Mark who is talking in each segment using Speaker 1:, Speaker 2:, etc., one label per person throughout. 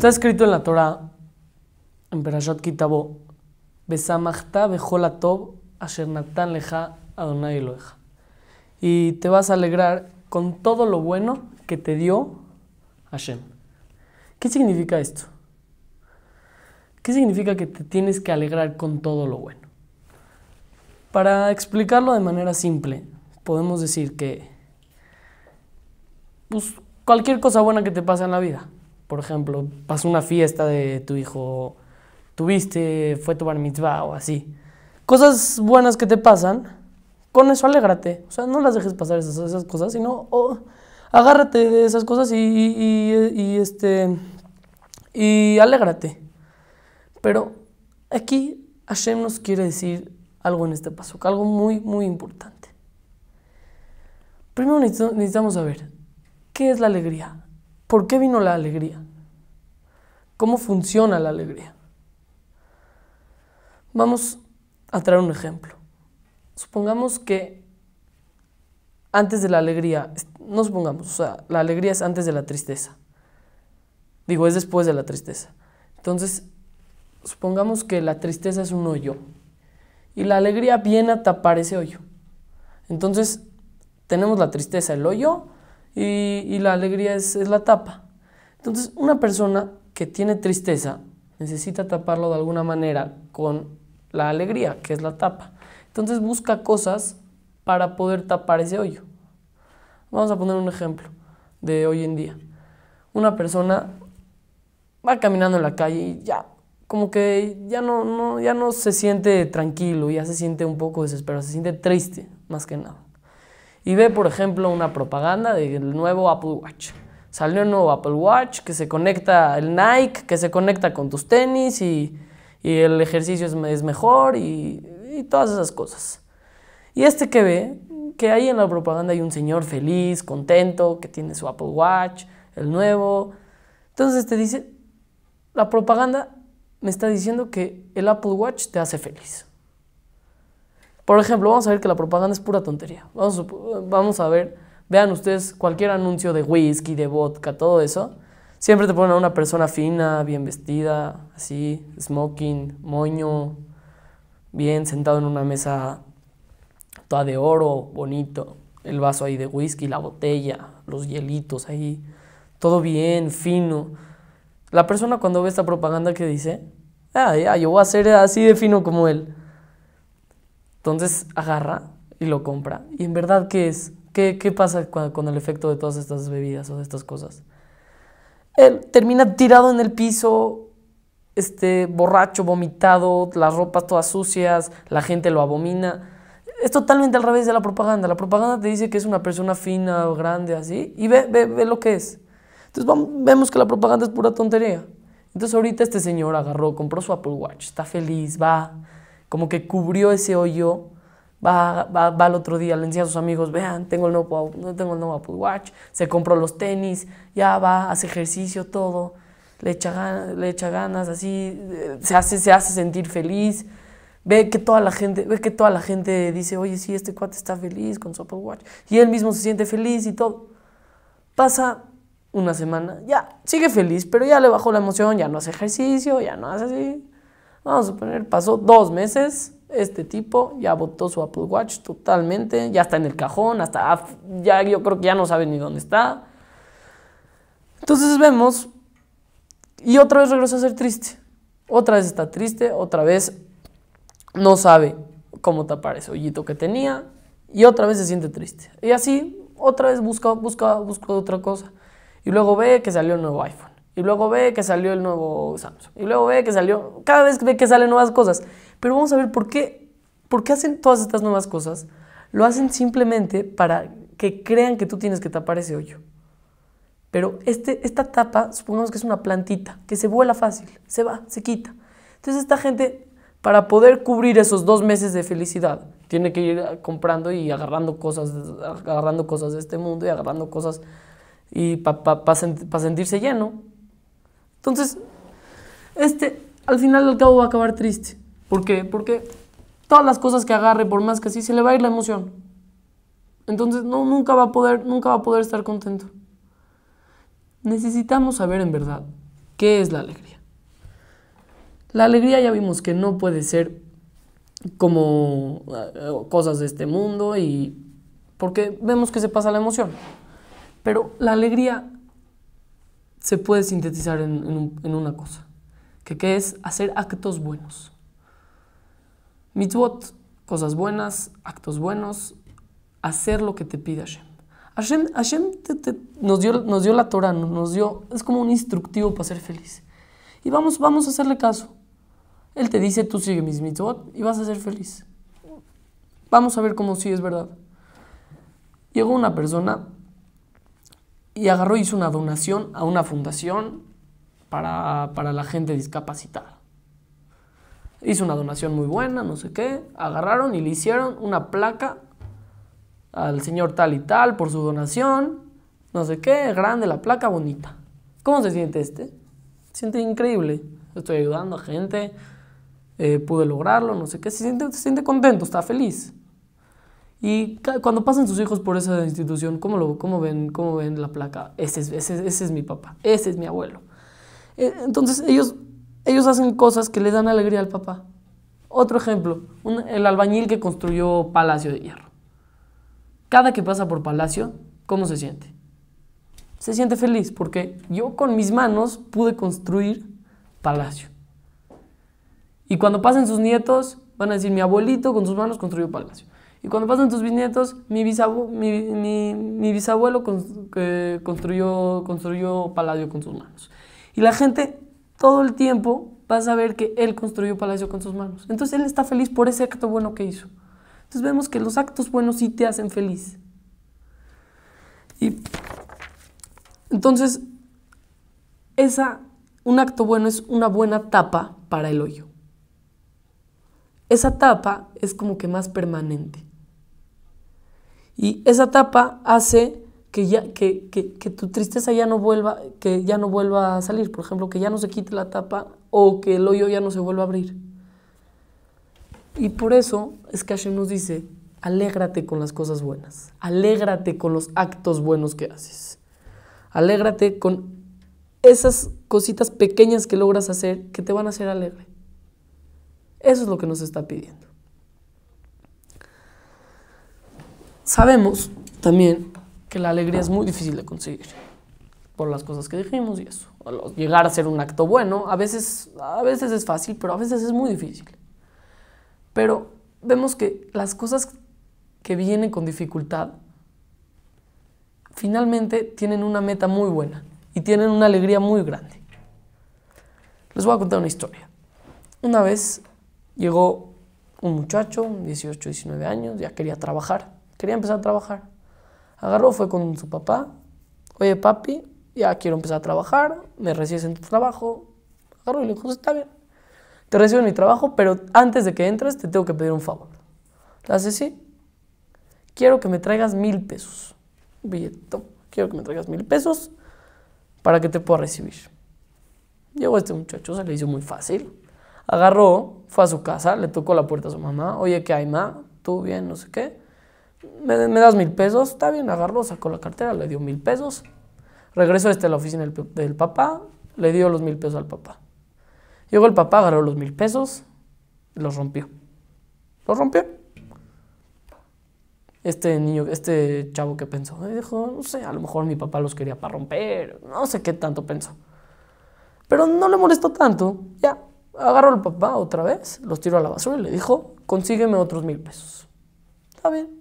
Speaker 1: Está escrito en la Torah, en Perashat Kitabó, Besamachta asher natan Adonai Y te vas a alegrar con todo lo bueno que te dio Hashem. ¿Qué significa esto? ¿Qué significa que te tienes que alegrar con todo lo bueno? Para explicarlo de manera simple, podemos decir que pues, cualquier cosa buena que te pasa en la vida, por ejemplo, pasó una fiesta de tu hijo, tuviste, fue tu bar mitzvah o así. Cosas buenas que te pasan, con eso alégrate. O sea, no las dejes pasar esas, cosas, sino oh, agárrate de esas cosas y, este, y alégrate. Pero aquí Hashem nos quiere decir algo en este paso, algo muy, muy importante. Primero necesitamos saber, ¿qué es la alegría? ¿Por qué vino la alegría? ¿Cómo funciona la alegría? Vamos a traer un ejemplo. Supongamos que antes de la alegría, no supongamos, o sea, la alegría es antes de la tristeza. Digo, es después de la tristeza. Entonces, supongamos que la tristeza es un hoyo y la alegría viene a tapar ese hoyo. Entonces, tenemos la tristeza, el hoyo y, la alegría es, la tapa. Entonces, una persona que tiene tristeza necesita taparlo de alguna manera con la alegría, que es la tapa. Entonces busca cosas para poder tapar ese hoyo. Vamos a poner un ejemplo de hoy en día. Una persona va caminando en la calle y ya, como que ya no, ya no se siente tranquilo, ya se siente un poco desesperado, se siente triste más que nada y ve, por ejemplo, una propaganda del nuevo Apple Watch. Salió el nuevo Apple Watch que se conecta, el Nike que se conecta con tus tenis y, el ejercicio es, mejor y, y, todas esas cosas. Y este que ve, que ahí en la propaganda hay un señor feliz, contento, que tiene su Apple Watch, el nuevo. Entonces te dice, la propaganda me está diciendo que el Apple Watch te hace feliz. Por ejemplo, vamos a ver que la propaganda es pura tontería. Vamos, vamos a ver, vean ustedes cualquier anuncio de whisky, de vodka, todo eso. Siempre te ponen a una persona fina, bien vestida, así, smoking, moño, bien sentado en una mesa toda de oro, bonito, el vaso ahí de whisky, la botella, los hielitos ahí, todo bien, fino. La persona cuando ve esta propaganda que dice, ah, ya, yo voy a ser así de fino como él. Entonces agarra y lo compra. Y en verdad, ¿qué es? ¿Qué, pasa con, el efecto de todas estas bebidas o de estas cosas? Él termina tirado en el piso, este, borracho, vomitado, las ropas todas sucias, la gente lo abomina. Es totalmente al revés de la propaganda. La propaganda te dice que es una persona fina o grande, así, y ve, ve, lo que es. Entonces vemos que la propaganda es pura tontería. Entonces ahorita este señor agarró, compró su Apple Watch, está feliz, va, como que cubrió ese hoyo. Va, al otro día, le enseña a sus amigos, vean, tengo el nuevo, no tengo Apple Watch, se compró los tenis, ya va, hace ejercicio, todo, le echa, ganas, le echa ganas, así, eh, se hace, se hace sentir feliz. Ve que toda la gente, ve que toda la gente dice, oye, sí, este cuate está feliz con su Apple Watch. Y él mismo se siente feliz y todo. Pasa una semana, ya, sigue feliz, pero ya le bajó la emoción, ya no hace ejercicio, ya no hace así. Vamos a poner, pasó dos meses, este tipo ya botó su Apple Watch totalmente, ya está en el cajón, hasta ya yo creo que ya no sabe ni dónde está. Entonces vemos y otra vez regresa a ser triste. Otra vez está triste, otra vez no sabe cómo tapar ese hoyito que tenía y otra vez se siente triste. Y así otra vez busca, busca, busca otra cosa. Y luego ve que salió el nuevo iPhone. Y luego ve que salió el nuevo Samsung. Y luego ve que salió. Cada vez ve que salen nuevas cosas. Pero vamos a ver por qué. ¿Por qué hacen todas estas nuevas cosas? Lo hacen simplemente para que crean que tú tienes que tapar ese hoyo. Pero este, esta tapa, supongamos que es una plantita, que se vuela fácil, se va, se quita. Entonces esta gente, para poder cubrir esos dos meses de felicidad, tiene que ir comprando y agarrando cosas, agarrando cosas de este mundo y agarrando cosas y para sentirse lleno. Entonces, este al final al cabo va a acabar triste. ¿Por qué? Porque todas las cosas que agarre, por más que así, se le va a ir la emoción. Entonces, no, nunca va a poder, nunca va a poder estar contento. Necesitamos saber en verdad qué es la alegría. La alegría ya vimos que no puede ser como eh, cosas de este mundo y porque vemos que se pasa la emoción. Pero la alegría se puede sintetizar en, una cosa, que, es hacer actos buenos. Mitzvot, cosas buenas, actos buenos, hacer lo que te pide Hashem. Hashem, nos, dio, nos dio la Torah, nos dio, es como un instructivo para ser feliz. Y vamos, vamos a hacerle caso. Él te dice, tú sigue mis mitzvot y vas a ser feliz. Vamos a ver cómo si es verdad. Llegó una persona y agarró y hizo una donación a una fundación para, la gente discapacitada. Hizo una donación muy buena, no sé qué. Agarraron y le hicieron una placa al señor tal y tal por su donación. No sé qué, grande la placa, bonita. ¿Cómo se siente este? Se siente increíble. Estoy ayudando a gente, eh, pude lograrlo, no sé qué. Se siente, se siente contento, está feliz. Y cuando pasan sus hijos por esa institución, ¿cómo, lo, ven, cómo ven la placa? Ese es, es mi papá, ese es mi abuelo. E, entonces ellos, ellos hacen cosas que les dan alegría al papá. Otro ejemplo, el albañil que construyó Palacio de Hierro. Cada que pasa por Palacio, ¿cómo se siente? Se siente feliz porque yo con mis manos pude construir Palacio. Y cuando pasen sus nietos, van a decir, mi abuelito con sus manos construyó Palacio. Y cuando pasan tus bisnietos, mi, bisabu, mi, bisabuelo que construyó, construyó Palacio con sus manos. Y la gente todo el tiempo va a saber que él construyó Palacio con sus manos. Entonces él está feliz por ese acto bueno que hizo. Entonces vemos que los actos buenos sí te hacen feliz. Y entonces, esa, un acto bueno es una buena tapa para el hoyo. Esa tapa es como que más permanente. Y esa tapa hace que, ya, que, tu tristeza ya no, vuelva, que ya no vuelva a salir, por ejemplo, que ya no se quite la tapa o que el hoyo ya no se vuelva a abrir. Y por eso es que nos dice, alégrate con las cosas buenas, alégrate con los actos buenos que haces, alégrate con esas cositas pequeñas que logras hacer que te van a hacer alegre. Eso es lo que nos está pidiendo. Sabemos también que la alegría es muy difícil de conseguir por las cosas que dijimos y eso. Llegar a ser un acto bueno, a veces, a veces es fácil, pero a veces es muy difícil. Pero vemos que las cosas que vienen con dificultad finalmente tienen una meta muy buena y tienen una alegría muy grande. Les voy a contar una historia. Una vez llegó un muchacho, 18, 19 años, ya quería trabajar Quería empezar a trabajar. Agarró, fue con su papá. Oye, papi, ya quiero empezar a trabajar. Me recibes en tu trabajo. Agarró y le dijo, pues está bien. Te recibo en mi trabajo, pero antes de que entres te tengo que pedir un favor. Le hace, sí. Quiero que me traigas mil pesos. Billeto. Quiero que me traigas mil pesos para que te pueda recibir. Llegó este muchacho, se le hizo muy fácil. Agarró, fue a su casa, le tocó la puerta a su mamá. Oye, ¿qué hay, ma? Tú bien, no sé qué. ¿Me, das mil pesos? Está bien, agarró, sacó la cartera, le dio mil pesos. Regresó este a la oficina del, papá, le dio los mil pesos al papá. Llegó el papá, agarró los mil pesos, los rompió. Los rompió. Este niño, este chavo que pensó, dijo, no sé, a lo mejor mi papá los quería para romper, no sé qué tanto pensó. Pero no le molestó tanto, ya. Agarró al papá otra vez, los tiró a la basura y le dijo, consígueme otros mil pesos. Está bien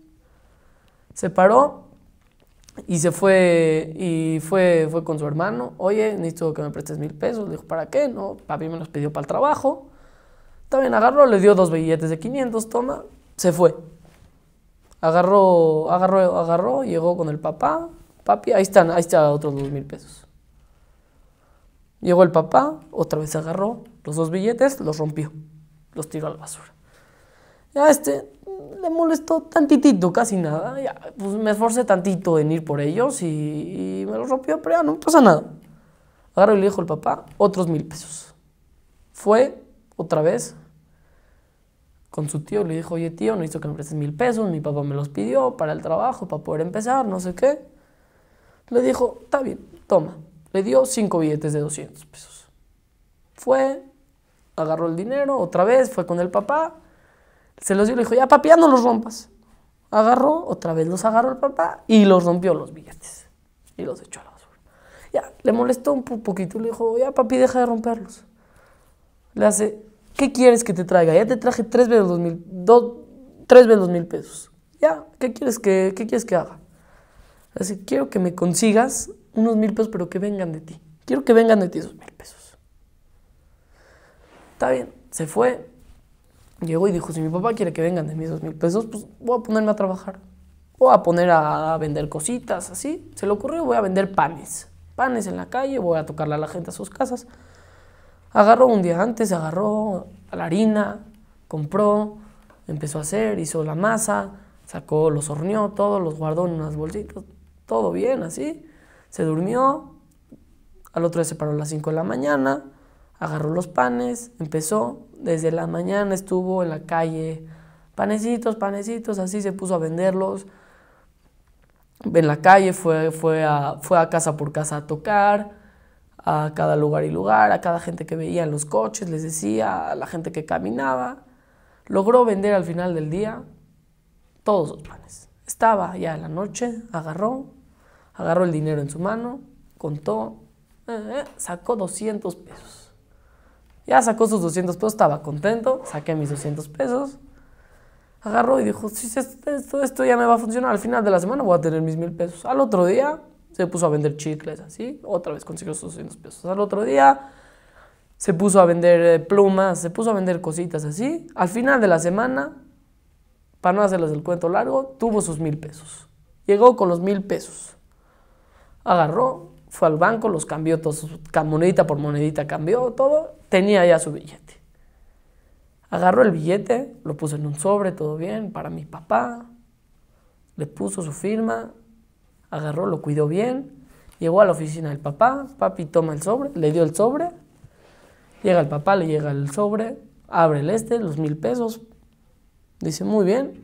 Speaker 1: se paró y se fue, y fue, fue con su hermano. Oye, necesito que me prestes mil pesos. Le dijo, ¿para qué? No, papi me los pidió para el trabajo. También agarró, le dio dos billetes de 500, toma, se fue. Agarró, agarró, agarró, llegó con el papá. Papi, ahí están, ahí están otros dos mil pesos. Llegó el papá, otra vez agarró los dos billetes, los rompió, los tiró a la basura. Ya este, le molestó tantitito, casi nada. Ya, pues me esforcé tantito en ir por ellos y, me los rompió, pero ya no pasa nada. Agarro y le dijo el papá otros mil pesos. Fue otra vez con su tío, le dijo, oye tío, no hizo que me prestes mil pesos, mi papá me los pidió para el trabajo, para poder empezar, no sé qué. Le dijo, está bien, toma. Le dio cinco billetes de 200 pesos. Fue, agarró el dinero, otra vez fue con el papá se los dio y le dijo, ya papi, ya no los rompas. Agarró, otra vez los agarró el papá y los rompió los billetes. Y los echó a la basura. Ya, le molestó un poquito. Le dijo, ya papi, deja de romperlos. Le hace, ¿qué quieres que te traiga? Ya te traje tres veces los mil, dos, tres veces mil pesos. Ya, ¿qué quieres que, quieres que haga? Le dice, quiero que me consigas unos mil pesos, pero que vengan de ti. Quiero que vengan de ti esos mil pesos. Está bien, se fue, Llegó y dijo, si mi papá quiere que vengan de mis dos mil pesos, pues voy a ponerme a trabajar. Voy a poner a vender cositas, así. Se le ocurrió, voy a vender panes. Panes en la calle, voy a tocarle a la gente a sus casas. Agarró un día antes, agarró la harina, compró, empezó a hacer, hizo la masa, sacó, los horneó, todos los guardó en unas bolsitas, todo bien, así. Se durmió, al otro día se paró a las 5 de la mañana, agarró los panes, empezó, desde la mañana estuvo en la calle, panecitos, panecitos, así se puso a venderlos. En la calle fue, fue, a, fue a casa por casa a tocar, a cada lugar y lugar, a cada gente que veía en los coches, les decía, a la gente que caminaba. Logró vender al final del día todos los panes. Estaba ya en la noche, agarró, agarró el dinero en su mano, contó, eh, eh, sacó 200 pesos. Ya sacó sus 200 pesos, estaba contento, saqué mis 200 pesos.
Speaker 2: Agarró y dijo,
Speaker 1: si esto, esto ya me va a funcionar, al final de la semana voy a tener mis mil pesos. Al otro día se puso a vender chicles, así, otra vez consiguió sus 200 pesos. Al otro día se puso a vender eh, plumas, se puso a vender cositas así. Al final de la semana, para no hacerles el cuento largo, tuvo sus mil pesos. Llegó con los mil pesos. Agarró, fue al banco, los cambió todos, monedita por monedita cambió todo, tenía ya su billete. Agarró el billete, lo puso en un sobre, todo bien, para mi papá, le puso su firma, agarró, lo cuidó bien, llegó a la oficina del papá, papi toma el sobre, le dio el sobre, llega el papá, le llega el sobre, abre el este, los mil pesos, dice, muy bien,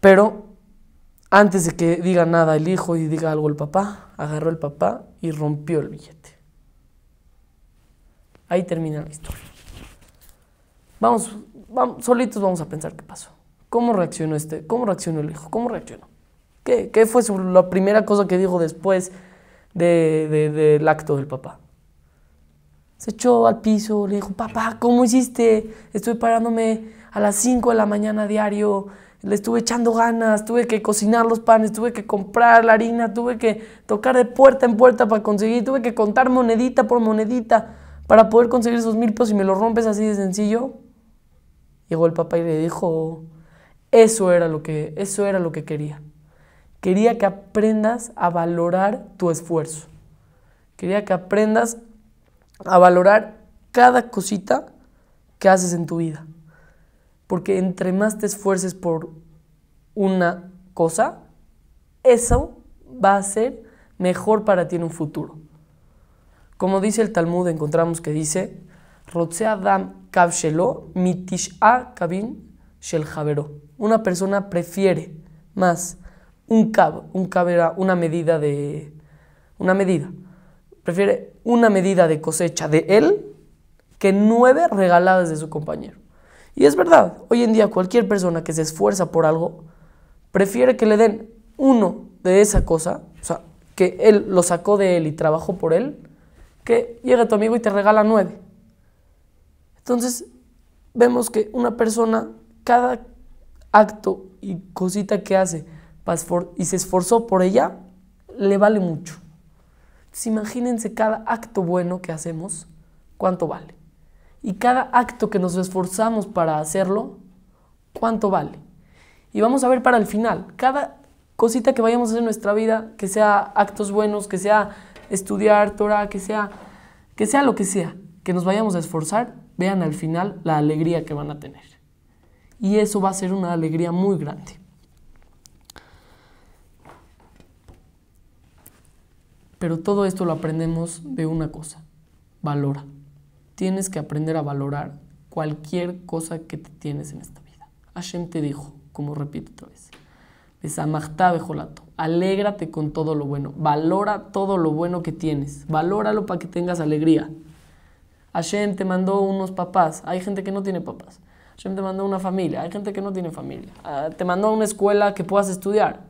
Speaker 1: pero antes de que diga nada el hijo y diga algo el papá, agarró el papá y rompió el billete. Ahí termina la historia. Vamos, vamos solitos vamos a pensar qué pasó. ¿Cómo reaccionó este? ¿Cómo reaccionó el hijo? ¿Cómo reaccionó? ¿Qué, fue la primera cosa que dijo después del acto del papá? Se echó al piso, le dijo, papá, ¿cómo hiciste? Estoy parándome a las 5 de la mañana diario le estuve echando ganas, tuve que cocinar los panes, tuve que comprar la harina, tuve que tocar de puerta en puerta para conseguir, tuve que contar monedita por monedita para poder conseguir esos mil pesos y me lo rompes así de sencillo. Llegó el papá y le dijo, eso era lo que, eso era lo que quería. Quería que aprendas a valorar tu esfuerzo. Quería que aprendas a valorar cada cosita que haces en tu vida. Porque entre más te esfuerces por una cosa, eso va a ser mejor para ti en un futuro. Como dice el Talmud, encontramos que dice, Adam Shel Una persona prefiere más un cab, un cab una medida de. Una medida. Prefiere una medida de cosecha de él que nueve regaladas de su compañero. Y es verdad, hoy en día cualquier persona que se esfuerza por algo, prefiere que le den uno de esa cosa, o sea, que él lo sacó de él y trabajó por él, que llega tu amigo y te regala nueve. Entonces, vemos que una persona, cada acto y cosita que hace y se esforzó por ella, le vale mucho. Entonces, imagínense cada acto bueno que hacemos, cuánto vale. Y cada acto que nos esforzamos para hacerlo, ¿cuánto vale? Y vamos a ver para el final, cada cosita que vayamos a hacer en nuestra vida, que sea actos buenos, que sea estudiar Torah, que sea, que sea lo que sea, que nos vayamos a esforzar, vean al final la alegría que van a tener. Y eso va a ser una alegría muy grande. Pero todo esto lo aprendemos de una cosa, valora tienes que aprender a valorar cualquier cosa que te tienes en esta vida. Hashem te dijo, como repito otra vez, Besamachta bejolato, alégrate con todo lo bueno, valora todo lo bueno que tienes, valóralo para que tengas alegría. Hashem te mandó unos papás, hay gente que no tiene papás. Hashem te mandó una familia, hay gente que no tiene familia. Ah, te mandó una escuela que puedas estudiar.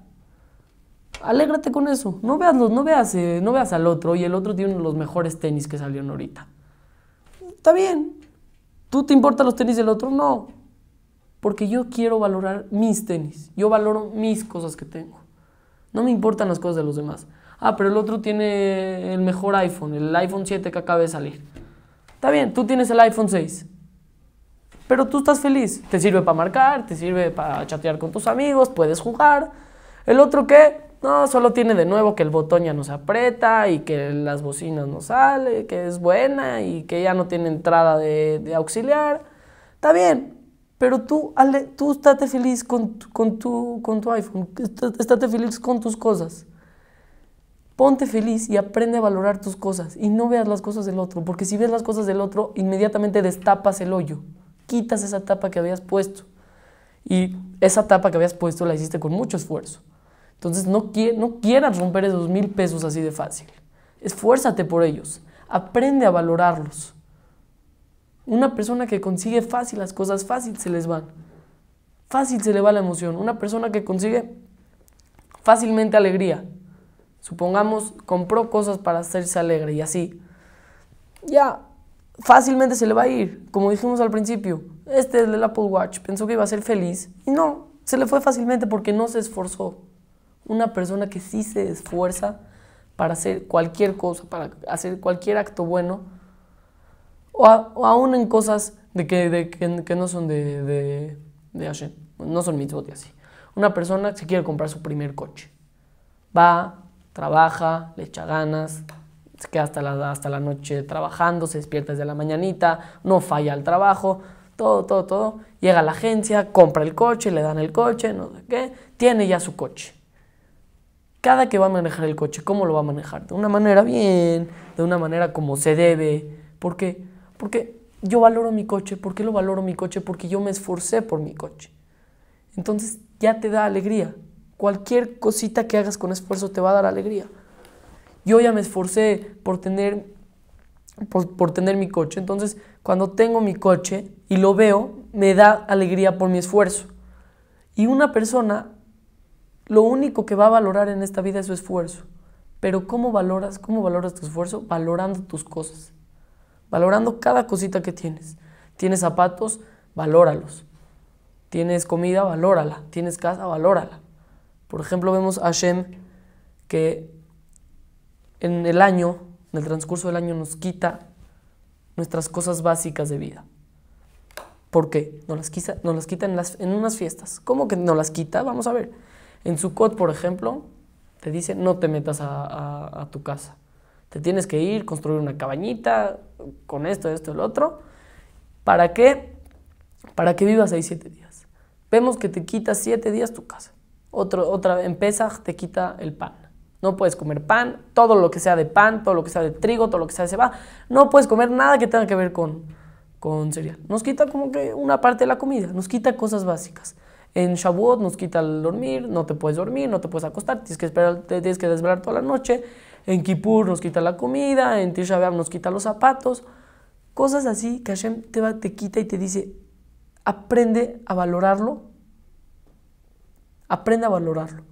Speaker 1: Alégrate con eso. No veas, los, no, veas eh, no veas al otro y el otro tiene uno de los mejores tenis que salieron ahorita Está bien. ¿Tú te importan los tenis del otro? No. Porque yo quiero valorar mis tenis. Yo valoro mis cosas que tengo. No me importan las cosas de los demás. Ah, pero el otro tiene el mejor iPhone, el iPhone 7 que acaba de salir. Está bien, tú tienes el iPhone 6. Pero tú estás feliz. Te sirve para marcar, te sirve para chatear con tus amigos, puedes jugar. El otro qué no, solo tiene de nuevo que el botón ya nos aprieta y que las bocinas no salen, que es buena y que ya no tiene entrada de, auxiliar. Está bien, pero tú, tú estate feliz con, tu, con tu iPhone, estate feliz con tus cosas. Ponte feliz y aprende a valorar tus cosas y no veas las cosas del otro, porque si ves las cosas del otro, inmediatamente destapas el hoyo, quitas esa tapa que habías puesto. Y esa tapa que habías puesto la hiciste con mucho esfuerzo. Entonces no, no quieras romper esos mil pesos así de fácil. Esfuérzate por ellos. Aprende a valorarlos. Una persona que consigue fácil las cosas, fácil se les van. Fácil se le va la emoción. Una persona que consigue fácilmente alegría. Supongamos, compró cosas para hacerse alegre y así. Ya, fácilmente se le va a ir. Como dijimos al principio, este es el Apple Watch. Pensó que iba a ser feliz y no, se le fue fácilmente porque no se esforzó. Una persona que sí se esfuerza para hacer cualquier cosa, para hacer cualquier acto bueno, o, aún en cosas de que, que, no son de, de, de no son mitos de así. Una persona que quiere comprar su primer coche. Va, trabaja, le echa ganas, se queda hasta la, hasta la noche trabajando, se despierta desde la mañanita, no falla al trabajo, todo, todo, todo. Llega a la agencia, compra el coche, le dan el coche, no sé qué, tiene ya su coche cada que va a manejar el coche, ¿cómo lo va a manejar? De una manera bien, de una manera como se debe. ¿Por qué? Porque yo valoro mi coche. ¿Por qué lo valoro mi coche? Porque yo me esforcé por mi coche. Entonces ya te da alegría. Cualquier cosita que hagas con esfuerzo te va a dar alegría. Yo ya me esforcé por tener, por, por tener mi coche. Entonces cuando tengo mi coche y lo veo, me da alegría por mi esfuerzo. Y una persona lo único que va a valorar en esta vida es su esfuerzo. Pero ¿cómo valoras? ¿Cómo valoras tu esfuerzo? Valorando tus cosas. Valorando cada cosita que tienes. Tienes zapatos, valóralos. Tienes comida, valórala. Tienes casa, valórala. Por ejemplo, vemos a Hashem que en el año, en el transcurso del año, nos quita nuestras cosas básicas de vida. ¿Por qué? Nos las, quita, no las quita en, en unas fiestas. ¿Cómo que nos las quita? Vamos a ver en Sukkot, por ejemplo, te dice no te metas a, tu casa. Te tienes que ir, construir una cabañita con esto, esto, el otro. ¿Para qué? Para que vivas ahí siete días. Vemos que te quita siete días tu casa. otra en te quita el pan. No puedes comer pan, todo lo que sea de pan, todo lo que sea de trigo, todo lo que sea de cebada. No puedes comer nada que tenga que ver con, con cereal. Nos quita como que una parte de la comida, nos quita cosas básicas. En Shavuot nos quita el dormir, no te puedes dormir, no te puedes acostar, tienes que, esperar, te tienes que desvelar toda la noche. En Kippur nos quita la comida, en Tisha B'Av nos quita los zapatos. Cosas así que Hashem te, va, te quita y te dice, aprende a valorarlo. Aprende a valorarlo.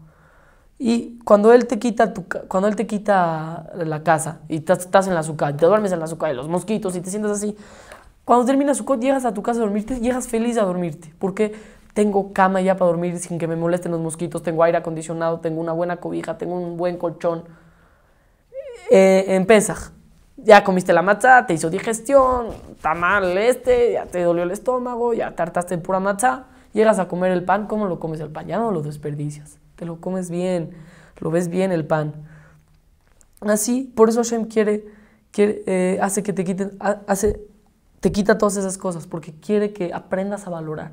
Speaker 1: Y cuando él te quita, cuando él te quita la casa y estás en la azúcar, te duermes en la azúcar de los mosquitos y te sientes así, cuando terminas Sukkot llegas a tu casa a dormirte, llegas feliz a dormirte, porque tengo cama ya para dormir sin que me molesten los mosquitos, tengo aire acondicionado, tengo una buena cobija, tengo un buen colchón. Eh, ya comiste la matzah, te hizo digestión, está mal este, ya te dolió el estómago, ya tartaste pura matzah, llegas a comer el pan, ¿cómo lo comes el pan? Ya no lo desperdicias, te lo comes bien, lo ves bien el pan. Así, por eso Hashem quiere, eh, hace que te quiten, te quita todas esas cosas, porque quiere que aprendas a valorar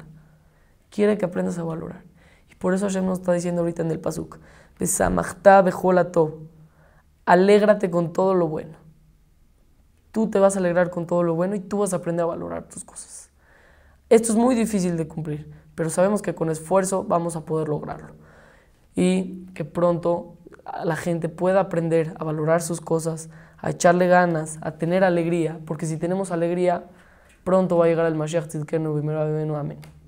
Speaker 1: quiere que aprendas a valorar. Y por eso Hashem nos está diciendo ahorita en el Pasuk, de bejolato, alégrate con todo lo bueno. Tú te vas a alegrar con todo lo bueno y tú vas a aprender a valorar tus cosas. Esto es muy difícil de cumplir, pero sabemos que con esfuerzo vamos a poder lograrlo. Y que pronto la gente pueda aprender a valorar sus cosas, a echarle ganas, a tener alegría, porque si tenemos alegría, pronto va a llegar el Mashiach Tzidkenu, primero amén.